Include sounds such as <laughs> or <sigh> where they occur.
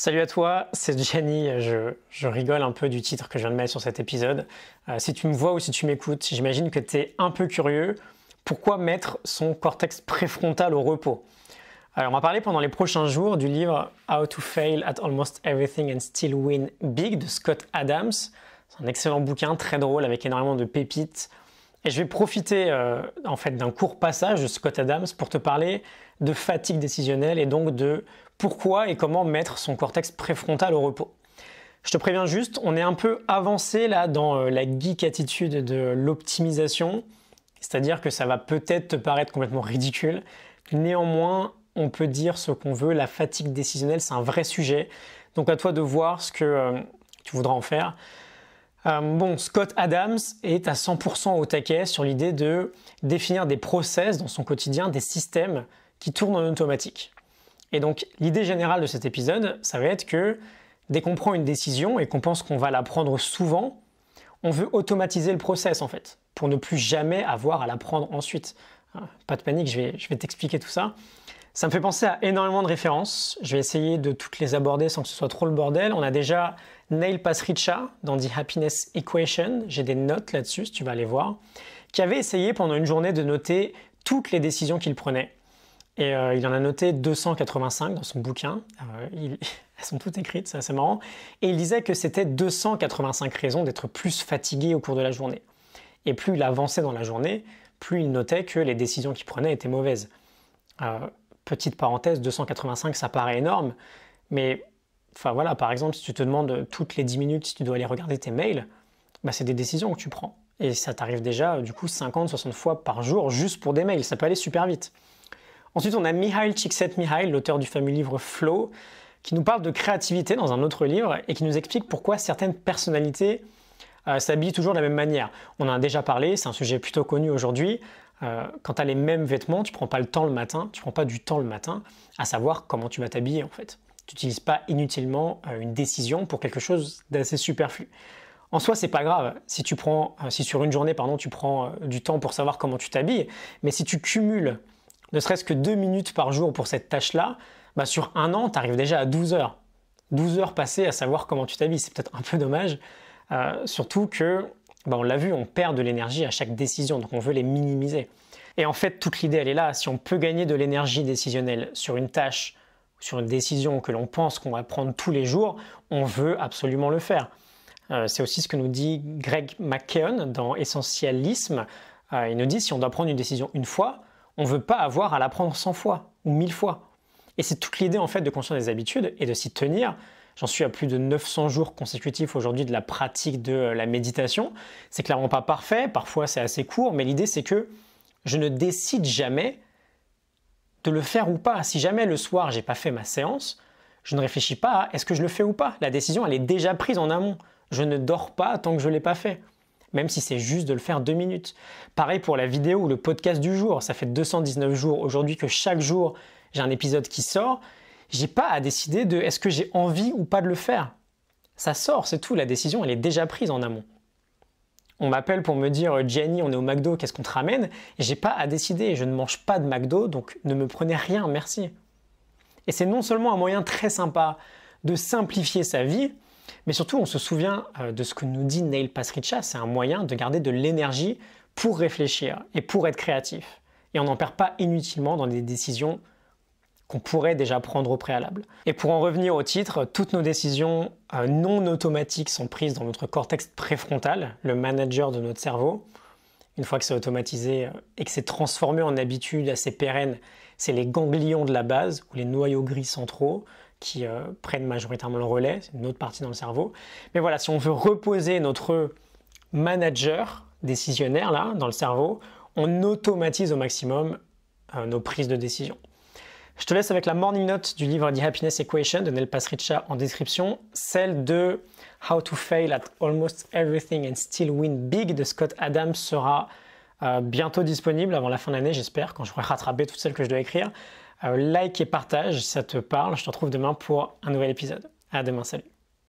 Salut à toi, c'est Jenny. Je, rigole un peu du titre que je viens de mettre sur cet épisode. Euh, si tu me vois ou si tu m'écoutes, j'imagine que tu es un peu curieux. Pourquoi mettre son cortex préfrontal au repos on va parler pendant les prochains jours du livre How to Fail at Almost Everything and Still Win Big de Scott Adams. C'est un excellent bouquin, très drôle, avec énormément de pépites. Et je vais profiter euh, en fait d'un court passage de Scott Adams pour te parler de fatigue décisionnelle et donc de pourquoi et comment mettre son cortex préfrontal au repos. Je te préviens juste, on est un peu avancé là dans euh, la geek attitude de l'optimisation, c'est-à-dire que ça va peut-être te paraître complètement ridicule. Néanmoins, on peut dire ce qu'on veut, la fatigue décisionnelle, c'est un vrai sujet. Donc à toi de voir ce que euh, tu voudras en faire. Euh, bon, Scott Adams est à 100% au taquet sur l'idée de définir des process dans son quotidien, des systèmes qui tourne en automatique. Et donc l'idée générale de cet épisode, ça va être que dès qu'on prend une décision et qu'on pense qu'on va la prendre souvent, on veut automatiser le process en fait, pour ne plus jamais avoir à la prendre ensuite. Hein, pas de panique, je vais, je vais t'expliquer tout ça. Ça me fait penser à énormément de références. Je vais essayer de toutes les aborder sans que ce soit trop le bordel. On a déjà Neil Pasricha dans The Happiness Equation. J'ai des notes là-dessus, si tu vas aller voir. Qui avait essayé pendant une journée de noter toutes les décisions qu'il prenait. Et euh, il en a noté 285 dans son bouquin. Euh, <laughs> elles sont toutes écrites, c'est assez marrant. Et il disait que c'était 285 raisons d'être plus fatigué au cours de la journée. Et plus il avançait dans la journée, plus il notait que les décisions qu'il prenait étaient mauvaises. Euh, petite parenthèse, 285, ça paraît énorme, mais enfin voilà, par exemple, si tu te demandes toutes les 10 minutes si tu dois aller regarder tes mails, bah, c'est des décisions que tu prends. Et ça t'arrive déjà, du coup, 50, 60 fois par jour juste pour des mails. Ça peut aller super vite. Ensuite, on a Mihail Csikszentmihalyi, l'auteur du fameux livre Flow, qui nous parle de créativité dans un autre livre et qui nous explique pourquoi certaines personnalités euh, s'habillent toujours de la même manière. On en a déjà parlé, c'est un sujet plutôt connu aujourd'hui. Euh, quand tu as les mêmes vêtements, tu prends pas le temps le matin, tu prends pas du temps le matin à savoir comment tu vas t'habiller en fait. Tu n'utilises pas inutilement euh, une décision pour quelque chose d'assez superflu. En soi, c'est pas grave si tu prends, si sur une journée, pardon, tu prends du temps pour savoir comment tu t'habilles, mais si tu cumules ne serait-ce que deux minutes par jour pour cette tâche-là, bah, sur un an, tu arrives déjà à 12 heures. 12 heures passées à savoir comment tu t'habilles, c'est peut-être un peu dommage, euh, surtout que, bah, on l'a vu, on perd de l'énergie à chaque décision, donc on veut les minimiser. Et en fait, toute l'idée, elle est là. Si on peut gagner de l'énergie décisionnelle sur une tâche, sur une décision que l'on pense qu'on va prendre tous les jours, on veut absolument le faire. Euh, c'est aussi ce que nous dit Greg McKeown dans Essentialisme. Euh, il nous dit si on doit prendre une décision une fois, on ne veut pas avoir à l'apprendre 100 fois ou 1000 fois. Et c'est toute l'idée en fait de construire des habitudes et de s'y tenir. J'en suis à plus de 900 jours consécutifs aujourd'hui de la pratique de euh, la méditation. C'est clairement pas parfait, parfois c'est assez court, mais l'idée c'est que je ne décide jamais de le faire ou pas. Si jamais le soir j'ai pas fait ma séance, je ne réfléchis pas à est-ce que je le fais ou pas. La décision elle est déjà prise en amont. Je ne dors pas tant que je l'ai pas fait même si c'est juste de le faire deux minutes. Pareil pour la vidéo ou le podcast du jour, ça fait 219 jours aujourd'hui que chaque jour j'ai un épisode qui sort, j'ai pas à décider de est-ce que j'ai envie ou pas de le faire. Ça sort, c'est tout, la décision elle est déjà prise en amont. On m'appelle pour me dire Jenny, on est au McDo, qu'est-ce qu'on te ramène J'ai pas à décider, je ne mange pas de McDo, donc ne me prenez rien, merci. Et c'est non seulement un moyen très sympa de simplifier sa vie, mais surtout, on se souvient euh, de ce que nous dit Neil Pasricha, c'est un moyen de garder de l'énergie pour réfléchir et pour être créatif. Et on n'en perd pas inutilement dans des décisions qu'on pourrait déjà prendre au préalable. Et pour en revenir au titre, toutes nos décisions euh, non automatiques sont prises dans notre cortex préfrontal, le manager de notre cerveau. Une fois que c'est automatisé euh, et que c'est transformé en habitude assez pérenne, c'est les ganglions de la base, ou les noyaux gris centraux, qui euh, prennent majoritairement le relais, c'est une autre partie dans le cerveau. Mais voilà, si on veut reposer notre manager décisionnaire là dans le cerveau, on automatise au maximum euh, nos prises de décision. Je te laisse avec la morning note du livre The Happiness Equation de Neil Pasricha en description, celle de How to Fail at Almost Everything and Still Win Big de Scott Adams sera euh, bientôt disponible avant la fin de l'année, j'espère, quand je pourrai rattraper toutes celles que je dois écrire. Euh, like et partage, ça te parle. Je te retrouve demain pour un nouvel épisode. À demain, salut.